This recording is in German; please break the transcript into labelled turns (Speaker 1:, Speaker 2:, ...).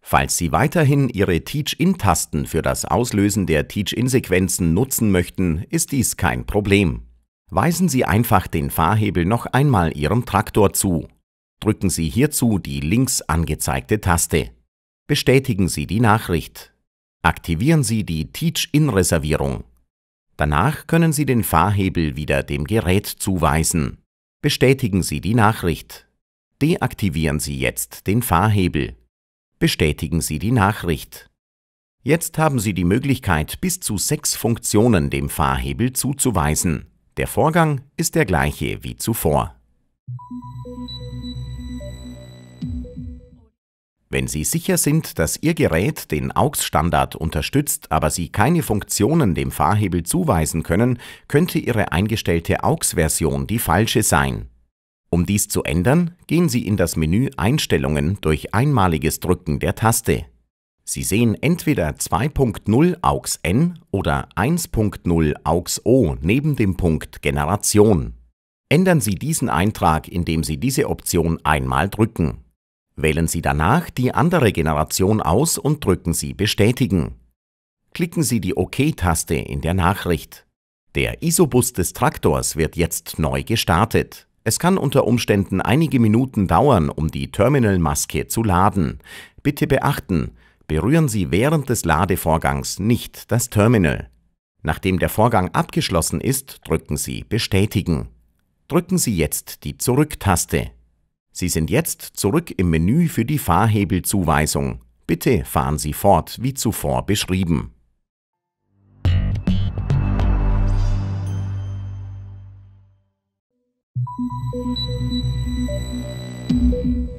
Speaker 1: Falls Sie weiterhin Ihre Teach-In-Tasten für das Auslösen der Teach-In-Sequenzen nutzen möchten, ist dies kein Problem. Weisen Sie einfach den Fahrhebel noch einmal Ihrem Traktor zu. Drücken Sie hierzu die links angezeigte Taste. Bestätigen Sie die Nachricht. Aktivieren Sie die Teach-In-Reservierung. Danach können Sie den Fahrhebel wieder dem Gerät zuweisen. Bestätigen Sie die Nachricht. Deaktivieren Sie jetzt den Fahrhebel. Bestätigen Sie die Nachricht. Jetzt haben Sie die Möglichkeit, bis zu sechs Funktionen dem Fahrhebel zuzuweisen. Der Vorgang ist der gleiche wie zuvor. Wenn Sie sicher sind, dass Ihr Gerät den AUX-Standard unterstützt, aber Sie keine Funktionen dem Fahrhebel zuweisen können, könnte Ihre eingestellte AUX-Version die falsche sein. Um dies zu ändern, gehen Sie in das Menü Einstellungen durch einmaliges Drücken der Taste. Sie sehen entweder 2.0 AUX N oder 1.0 AUX O neben dem Punkt Generation. Ändern Sie diesen Eintrag, indem Sie diese Option einmal drücken. Wählen Sie danach die andere Generation aus und drücken Sie Bestätigen. Klicken Sie die OK-Taste OK in der Nachricht. Der ISO-Bus des Traktors wird jetzt neu gestartet. Es kann unter Umständen einige Minuten dauern, um die Terminalmaske zu laden. Bitte beachten, berühren Sie während des Ladevorgangs nicht das Terminal. Nachdem der Vorgang abgeschlossen ist, drücken Sie Bestätigen. Drücken Sie jetzt die Zurück-Taste. Sie sind jetzt zurück im Menü für die Fahrhebelzuweisung. Bitte fahren Sie fort, wie zuvor beschrieben. Musik